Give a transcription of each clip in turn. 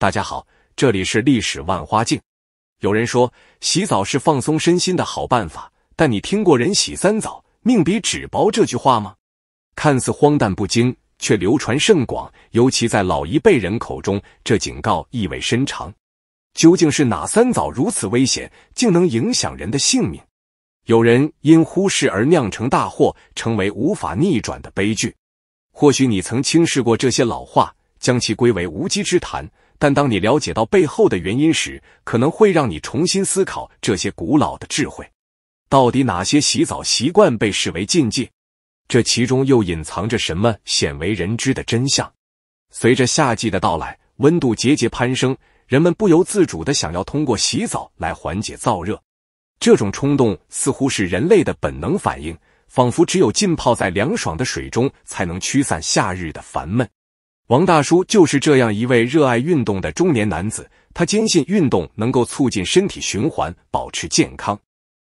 大家好，这里是历史万花镜。有人说洗澡是放松身心的好办法，但你听过“人洗三澡命比纸薄”这句话吗？看似荒诞不经，却流传甚广，尤其在老一辈人口中，这警告意味深长。究竟是哪三澡如此危险，竟能影响人的性命？有人因忽视而酿成大祸，成为无法逆转的悲剧。或许你曾轻视过这些老话，将其归为无稽之谈。但当你了解到背后的原因时，可能会让你重新思考这些古老的智慧。到底哪些洗澡习惯被视为禁忌？这其中又隐藏着什么鲜为人知的真相？随着夏季的到来，温度节节攀升，人们不由自主的想要通过洗澡来缓解燥热。这种冲动似乎是人类的本能反应，仿佛只有浸泡在凉爽的水中，才能驱散夏日的烦闷。王大叔就是这样一位热爱运动的中年男子，他坚信运动能够促进身体循环，保持健康。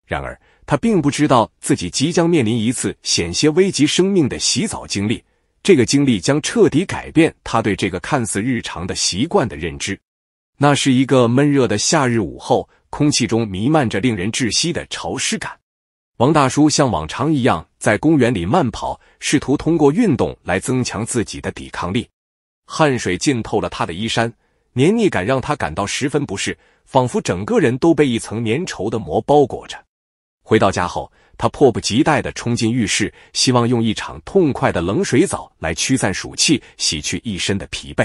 然而，他并不知道自己即将面临一次险些危及生命的洗澡经历。这个经历将彻底改变他对这个看似日常的习惯的认知。那是一个闷热的夏日午后，空气中弥漫着令人窒息的潮湿感。王大叔像往常一样在公园里慢跑，试图通过运动来增强自己的抵抗力。汗水浸透了他的衣衫，黏腻感让他感到十分不适，仿佛整个人都被一层粘稠的膜包裹着。回到家后，他迫不及待地冲进浴室，希望用一场痛快的冷水澡来驱散暑气，洗去一身的疲惫。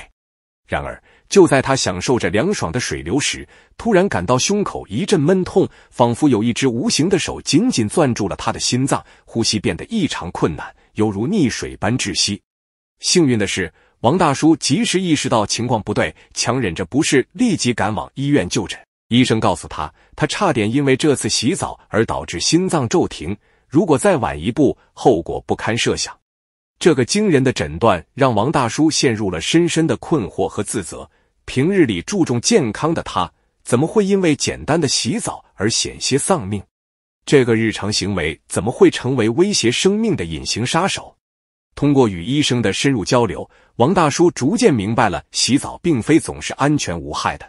然而，就在他享受着凉爽的水流时，突然感到胸口一阵闷痛，仿佛有一只无形的手紧紧攥住了他的心脏，呼吸变得异常困难，犹如溺水般窒息。幸运的是。王大叔及时意识到情况不对，强忍着不适立即赶往医院就诊。医生告诉他，他差点因为这次洗澡而导致心脏骤停，如果再晚一步，后果不堪设想。这个惊人的诊断让王大叔陷入了深深的困惑和自责。平日里注重健康的他，怎么会因为简单的洗澡而险些丧命？这个日常行为怎么会成为威胁生命的隐形杀手？通过与医生的深入交流，王大叔逐渐明白了洗澡并非总是安全无害的。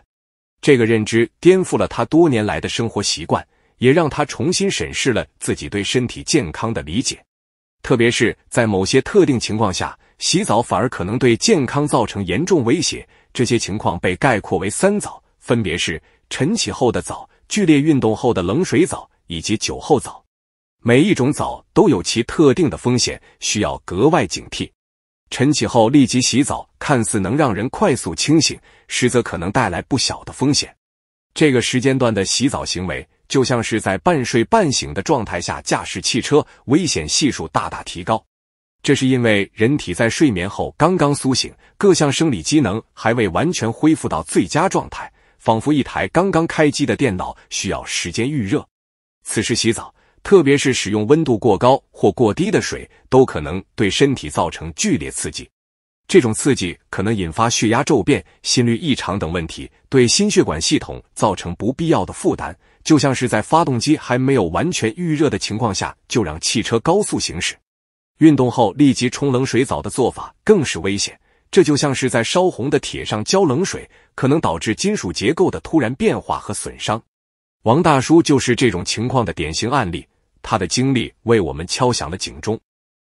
这个认知颠覆了他多年来的生活习惯，也让他重新审视了自己对身体健康的理解。特别是在某些特定情况下，洗澡反而可能对健康造成严重威胁。这些情况被概括为“三澡”，分别是晨起后的澡、剧烈运动后的冷水澡以及酒后澡。每一种澡都有其特定的风险，需要格外警惕。晨起后立即洗澡，看似能让人快速清醒，实则可能带来不小的风险。这个时间段的洗澡行为，就像是在半睡半醒的状态下驾驶汽车，危险系数大大提高。这是因为人体在睡眠后刚刚苏醒，各项生理机能还未完全恢复到最佳状态，仿佛一台刚刚开机的电脑需要时间预热。此时洗澡。特别是使用温度过高或过低的水，都可能对身体造成剧烈刺激。这种刺激可能引发血压骤变、心率异常等问题，对心血管系统造成不必要的负担。就像是在发动机还没有完全预热的情况下就让汽车高速行驶。运动后立即冲冷水澡的做法更是危险，这就像是在烧红的铁上浇冷水，可能导致金属结构的突然变化和损伤。王大叔就是这种情况的典型案例。他的经历为我们敲响了警钟：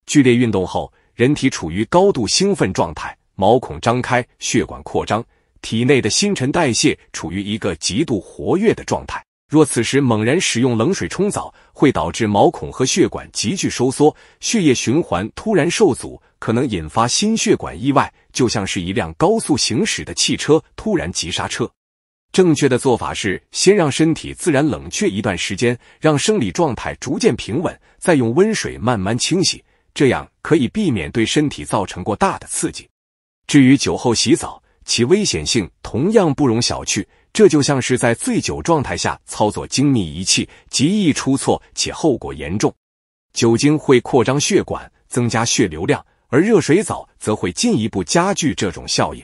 剧烈运动后，人体处于高度兴奋状态，毛孔张开，血管扩张，体内的新陈代谢处于一个极度活跃的状态。若此时猛然使用冷水冲澡，会导致毛孔和血管急剧收缩，血液循环突然受阻，可能引发心血管意外，就像是一辆高速行驶的汽车突然急刹车。正确的做法是先让身体自然冷却一段时间，让生理状态逐渐平稳，再用温水慢慢清洗，这样可以避免对身体造成过大的刺激。至于酒后洗澡，其危险性同样不容小觑。这就像是在醉酒状态下操作精密仪器，极易出错且后果严重。酒精会扩张血管，增加血流量，而热水澡则会进一步加剧这种效应。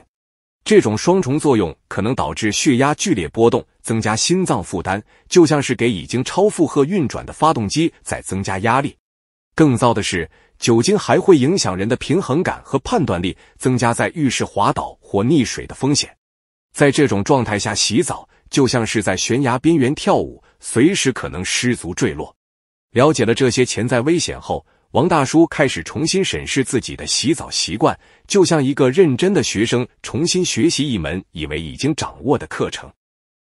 这种双重作用可能导致血压剧烈波动，增加心脏负担，就像是给已经超负荷运转的发动机在增加压力。更糟的是，酒精还会影响人的平衡感和判断力，增加在浴室滑倒或溺水的风险。在这种状态下洗澡，就像是在悬崖边缘跳舞，随时可能失足坠落。了解了这些潜在危险后，王大叔开始重新审视自己的洗澡习惯，就像一个认真的学生重新学习一门以为已经掌握的课程。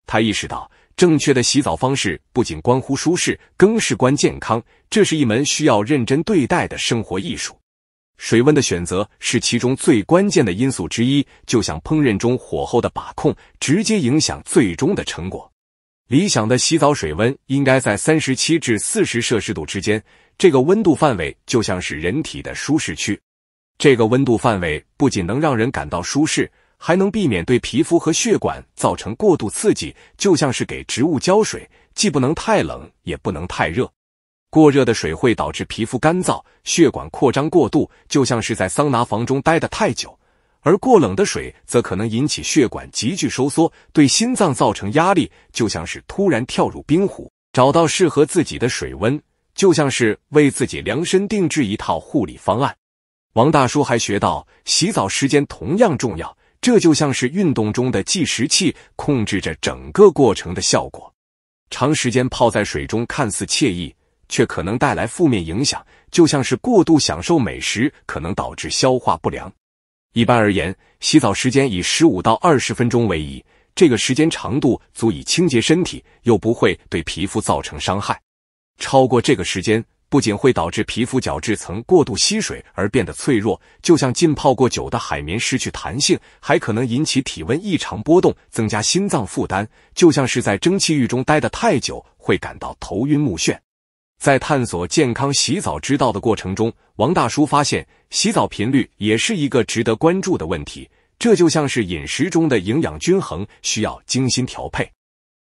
他意识到，正确的洗澡方式不仅关乎舒适，更事关健康。这是一门需要认真对待的生活艺术。水温的选择是其中最关键的因素之一，就像烹饪中火候的把控直接影响最终的成果。理想的洗澡水温应该在三十七至四十摄氏度之间，这个温度范围就像是人体的舒适区。这个温度范围不仅能让人感到舒适，还能避免对皮肤和血管造成过度刺激，就像是给植物浇水，既不能太冷，也不能太热。过热的水会导致皮肤干燥、血管扩张过度，就像是在桑拿房中待的太久。而过冷的水则可能引起血管急剧收缩，对心脏造成压力，就像是突然跳入冰湖。找到适合自己的水温，就像是为自己量身定制一套护理方案。王大叔还学到，洗澡时间同样重要，这就像是运动中的计时器，控制着整个过程的效果。长时间泡在水中看似惬意，却可能带来负面影响，就像是过度享受美食可能导致消化不良。一般而言，洗澡时间以十五到二十分钟为宜。这个时间长度足以清洁身体，又不会对皮肤造成伤害。超过这个时间，不仅会导致皮肤角质层过度吸水而变得脆弱，就像浸泡过久的海绵失去弹性，还可能引起体温异常波动，增加心脏负担，就像是在蒸汽浴中待得太久会感到头晕目眩。在探索健康洗澡之道的过程中，王大叔发现，洗澡频率也是一个值得关注的问题。这就像是饮食中的营养均衡需要精心调配。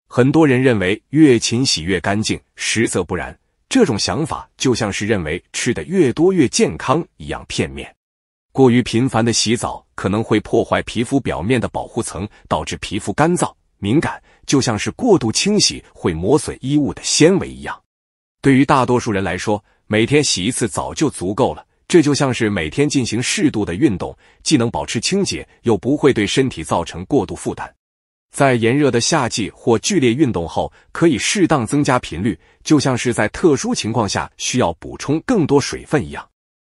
很多人认为越勤洗越干净，实则不然。这种想法就像是认为吃的越多越健康一样片面。过于频繁的洗澡可能会破坏皮肤表面的保护层，导致皮肤干燥、敏感，就像是过度清洗会磨损衣物的纤维一样。对于大多数人来说，每天洗一次澡就足够了。这就像是每天进行适度的运动，既能保持清洁，又不会对身体造成过度负担。在炎热的夏季或剧烈运动后，可以适当增加频率，就像是在特殊情况下需要补充更多水分一样。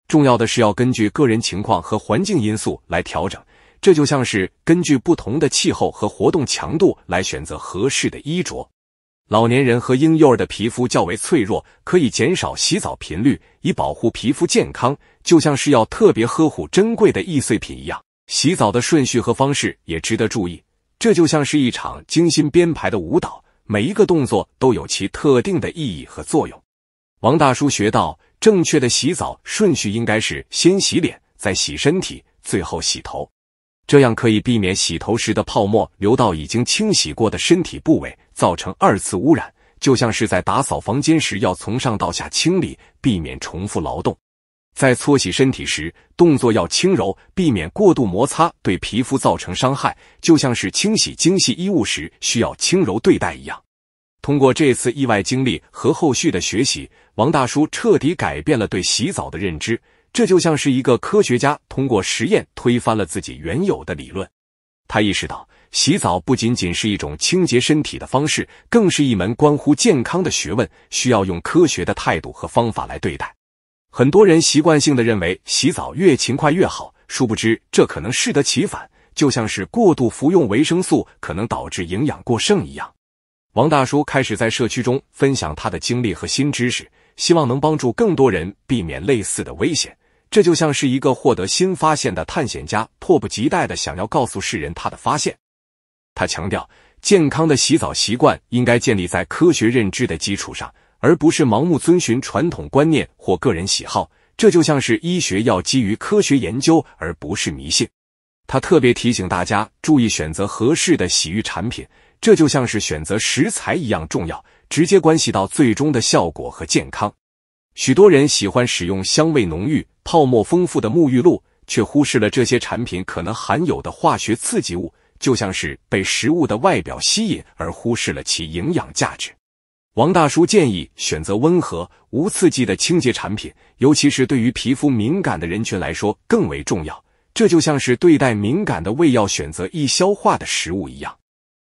重要的是要根据个人情况和环境因素来调整，这就像是根据不同的气候和活动强度来选择合适的衣着。老年人和婴幼儿的皮肤较为脆弱，可以减少洗澡频率，以保护皮肤健康。就像是要特别呵护珍贵的易碎品一样。洗澡的顺序和方式也值得注意。这就像是一场精心编排的舞蹈，每一个动作都有其特定的意义和作用。王大叔学到正确的洗澡顺序应该是先洗脸，再洗身体，最后洗头。这样可以避免洗头时的泡沫流到已经清洗过的身体部位。造成二次污染，就像是在打扫房间时要从上到下清理，避免重复劳动；在搓洗身体时，动作要轻柔，避免过度摩擦对皮肤造成伤害，就像是清洗精细衣物时需要轻柔对待一样。通过这次意外经历和后续的学习，王大叔彻底改变了对洗澡的认知，这就像是一个科学家通过实验推翻了自己原有的理论。他意识到。洗澡不仅仅是一种清洁身体的方式，更是一门关乎健康的学问，需要用科学的态度和方法来对待。很多人习惯性的认为洗澡越勤快越好，殊不知这可能适得其反，就像是过度服用维生素可能导致营养过剩一样。王大叔开始在社区中分享他的经历和新知识，希望能帮助更多人避免类似的危险。这就像是一个获得新发现的探险家，迫不及待的想要告诉世人他的发现。他强调，健康的洗澡习惯应该建立在科学认知的基础上，而不是盲目遵循传统观念或个人喜好。这就像是医学要基于科学研究，而不是迷信。他特别提醒大家注意选择合适的洗浴产品，这就像是选择食材一样重要，直接关系到最终的效果和健康。许多人喜欢使用香味浓郁、泡沫丰富的沐浴露，却忽视了这些产品可能含有的化学刺激物。就像是被食物的外表吸引而忽视了其营养价值。王大叔建议选择温和、无刺激的清洁产品，尤其是对于皮肤敏感的人群来说更为重要。这就像是对待敏感的胃药选择易消化的食物一样。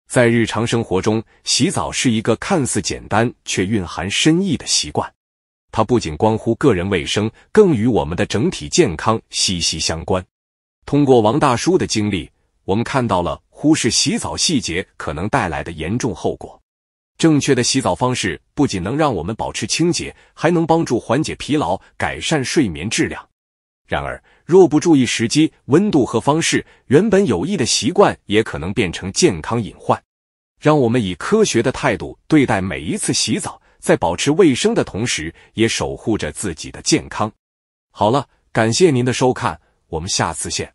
在日常生活中，洗澡是一个看似简单却蕴含深意的习惯。它不仅关乎个人卫生，更与我们的整体健康息息相关。通过王大叔的经历。我们看到了忽视洗澡细节可能带来的严重后果。正确的洗澡方式不仅能让我们保持清洁，还能帮助缓解疲劳、改善睡眠质量。然而，若不注意时机、温度和方式，原本有益的习惯也可能变成健康隐患。让我们以科学的态度对待每一次洗澡，在保持卫生的同时，也守护着自己的健康。好了，感谢您的收看，我们下次见。